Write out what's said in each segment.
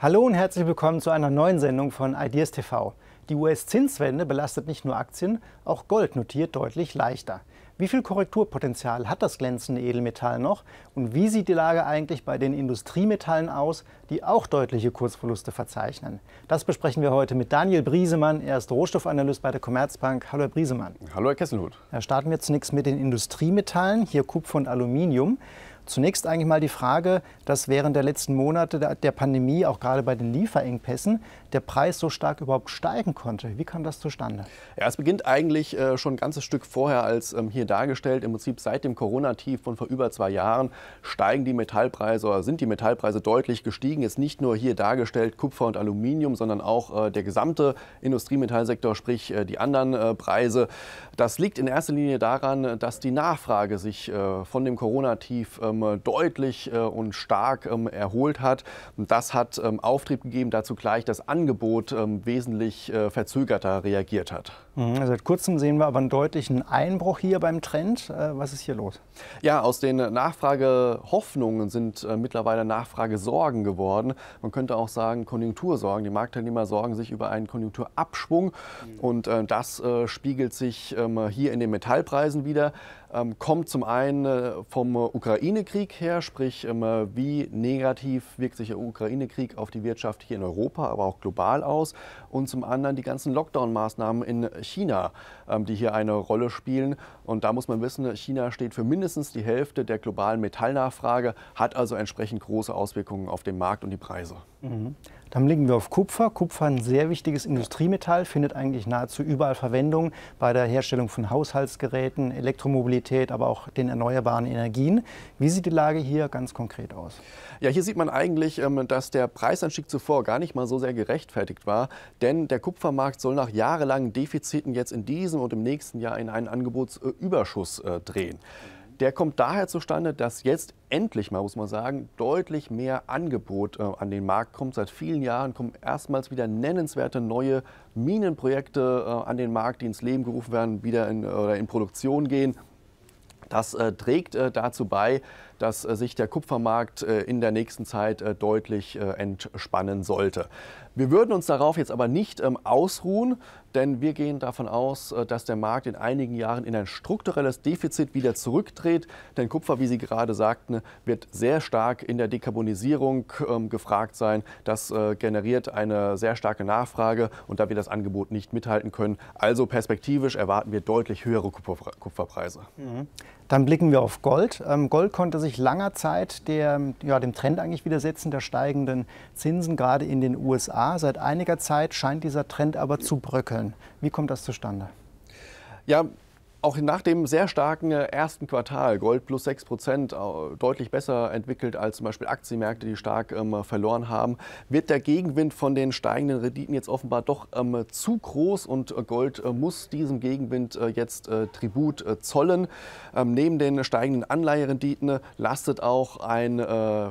Hallo und herzlich willkommen zu einer neuen Sendung von Ideas TV. Die US-Zinswende belastet nicht nur Aktien, auch Gold notiert deutlich leichter. Wie viel Korrekturpotenzial hat das glänzende Edelmetall noch und wie sieht die Lage eigentlich bei den Industriemetallen aus, die auch deutliche Kursverluste verzeichnen? Das besprechen wir heute mit Daniel Briesemann, er ist Rohstoffanalyst bei der Commerzbank. Hallo Herr Briesemann. Hallo Herr Kesselhut. Da starten wir zunächst mit den Industriemetallen, hier Kupfer und Aluminium. Zunächst eigentlich mal die Frage, dass während der letzten Monate der, der Pandemie, auch gerade bei den Lieferengpässen, der Preis so stark überhaupt steigen konnte. Wie kam das zustande? Ja, es beginnt eigentlich äh, schon ein ganzes Stück vorher als ähm, hier dargestellt. Im Prinzip seit dem Corona-Tief von vor über zwei Jahren steigen die Metallpreise oder sind die Metallpreise deutlich gestiegen. Jetzt nicht nur hier dargestellt Kupfer und Aluminium, sondern auch äh, der gesamte Industriemetallsektor, sprich äh, die anderen äh, Preise. Das liegt in erster Linie daran, dass die Nachfrage sich äh, von dem Corona-Tief ähm, deutlich äh, und stark ähm, erholt hat. Das hat ähm, Auftrieb gegeben, dazu gleich das Angebot ähm, wesentlich äh, verzögerter reagiert hat. Mhm. Also seit kurzem sehen wir aber einen deutlichen Einbruch hier beim Trend. Äh, was ist hier los? Ja, aus den Nachfragehoffnungen sind äh, mittlerweile Nachfragesorgen geworden. Man könnte auch sagen Konjunktursorgen. Die Marktteilnehmer sorgen sich über einen Konjunkturabschwung mhm. und äh, das spiegelt sich ähm, hier in den Metallpreisen wieder. Ähm, kommt zum einen vom Ukraine-Krieg her, sprich ähm, wie negativ wirkt sich der Ukraine-Krieg auf die Wirtschaft hier in Europa, aber auch global aus und zum anderen die ganzen Lockdown-Maßnahmen in China, ähm, die hier eine Rolle spielen. Und da muss man wissen, China steht für mindestens die Hälfte der globalen Metallnachfrage, hat also entsprechend große Auswirkungen auf den Markt und die Preise. Mhm. Dann blicken wir auf Kupfer. Kupfer, ein sehr wichtiges Industriemetall, findet eigentlich nahezu überall Verwendung bei der Herstellung von Haushaltsgeräten, Elektromobilität, aber auch den erneuerbaren Energien. Wie sieht die Lage hier ganz konkret aus? Ja, hier sieht man eigentlich, ähm, dass der Preisanstieg zuvor gar nicht mal so sehr gerechtfertigt war, denn der Kupfermarkt soll nach jahrelangen Defiziten Universitäten jetzt in diesem und im nächsten Jahr in einen Angebotsüberschuss äh, drehen. Der kommt daher zustande, dass jetzt endlich mal, muss man sagen, deutlich mehr Angebot äh, an den Markt kommt. Seit vielen Jahren kommen erstmals wieder nennenswerte neue Minenprojekte äh, an den Markt, die ins Leben gerufen werden, wieder in, äh, oder in Produktion gehen. Das äh, trägt äh, dazu bei, dass äh, sich der Kupfermarkt äh, in der nächsten Zeit äh, deutlich entspannen sollte. Wir würden uns darauf jetzt aber nicht ähm, ausruhen, denn wir gehen davon aus, dass der Markt in einigen Jahren in ein strukturelles Defizit wieder zurückdreht. Denn Kupfer, wie Sie gerade sagten, wird sehr stark in der Dekarbonisierung ähm, gefragt sein. Das generiert eine sehr starke Nachfrage und da wir das Angebot nicht mithalten können. Also perspektivisch erwarten wir deutlich höhere Kupferpreise. Mhm. Dann blicken wir auf Gold. Ähm, Gold konnte sich sich langer Zeit der, ja, dem Trend eigentlich widersetzen der steigenden Zinsen, gerade in den USA. Seit einiger Zeit scheint dieser Trend aber zu bröckeln. Wie kommt das zustande? Ja, auch nach dem sehr starken äh, ersten Quartal, Gold plus 6 Prozent, deutlich besser entwickelt als zum Beispiel Aktienmärkte, die stark ähm, verloren haben, wird der Gegenwind von den steigenden Renditen jetzt offenbar doch ähm, zu groß und äh, Gold äh, muss diesem Gegenwind äh, jetzt äh, Tribut äh, zollen. Ähm, neben den steigenden Anleiherenditen lastet auch ein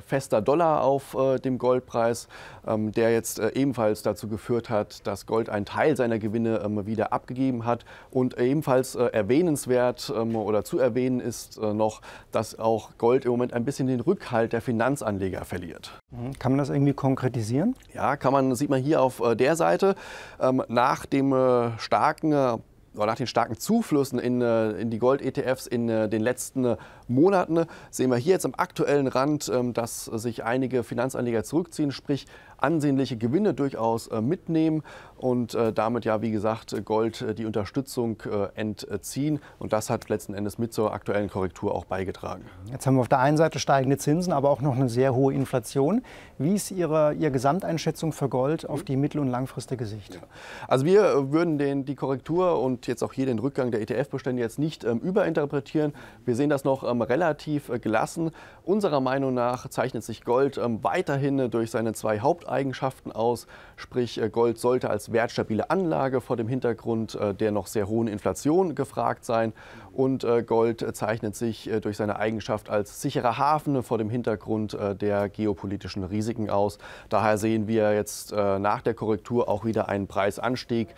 fester Dollar auf dem Goldpreis, ähm, der jetzt ebenfalls dazu geführt hat, dass Gold einen Teil seiner Gewinne ähm, wieder abgegeben hat und ebenfalls erwähnt, erwähnenswert ähm, oder zu erwähnen ist äh, noch, dass auch Gold im Moment ein bisschen den Rückhalt der Finanzanleger verliert. Mhm. Kann man das irgendwie konkretisieren? Ja, kann man, sieht man hier auf äh, der Seite. Ähm, nach dem äh, starken nach den starken Zuflüssen in, in die Gold-ETFs in den letzten Monaten sehen wir hier jetzt am aktuellen Rand, ähm, dass sich einige Finanzanleger zurückziehen, sprich ansehnliche Gewinne durchaus äh, mitnehmen und äh, damit ja, wie gesagt, Gold äh, die Unterstützung entziehen. Und das hat letzten Endes mit zur aktuellen Korrektur auch beigetragen. Jetzt haben wir auf der einen Seite steigende Zinsen, aber auch noch eine sehr hohe Inflation. Wie ist Ihre, Ihre Gesamteinschätzung für Gold auf die mittel- und langfristige Sicht? Ja. Also wir würden den, die Korrektur und jetzt auch hier den Rückgang der ETF-Bestände jetzt nicht ähm, überinterpretieren. Wir sehen das noch ähm, relativ äh, gelassen. Unserer Meinung nach zeichnet sich Gold ähm, weiterhin durch seine zwei Haupt Haupteigenschaften aus. Sprich, äh, Gold sollte als wertstabile Anlage vor dem Hintergrund äh, der noch sehr hohen Inflation gefragt sein. Und äh, Gold zeichnet sich durch seine Eigenschaft als sicherer Hafen vor dem Hintergrund der geopolitischen Risiken aus. Daher sehen wir jetzt nach der Korrektur auch wieder einen Preisanstieg,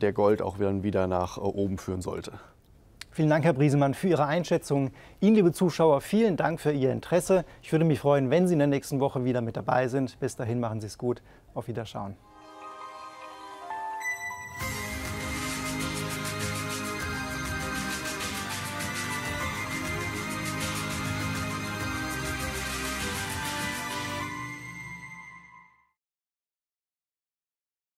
der Gold auch wieder nach oben führen sollte. Vielen Dank, Herr Briesemann, für Ihre Einschätzung. Ihnen, liebe Zuschauer, vielen Dank für Ihr Interesse. Ich würde mich freuen, wenn Sie in der nächsten Woche wieder mit dabei sind. Bis dahin machen Sie es gut. Auf Wiederschauen.